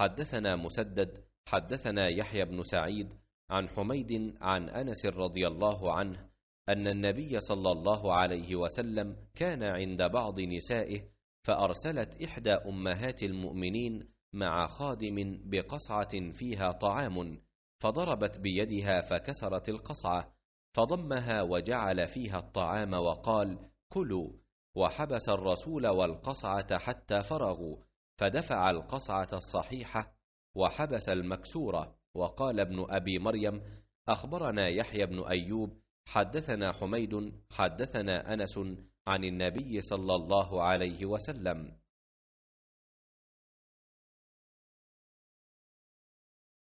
حدثنا مسدد حدثنا يحيى بن سعيد عن حميد عن انس رضي الله عنه ان النبي صلى الله عليه وسلم كان عند بعض نسائه فارسلت احدى امهات المؤمنين مع خادم بقصعه فيها طعام فضربت بيدها فكسرت القصعه فضمها وجعل فيها الطعام وقال كلوا وحبس الرسول والقصعه حتى فرغوا فدفع القصعة الصحيحة وحبس المكسورة وقال ابن أبي مريم أخبرنا يحيى بن أيوب حدثنا حميد حدثنا أنس عن النبي صلى الله عليه وسلم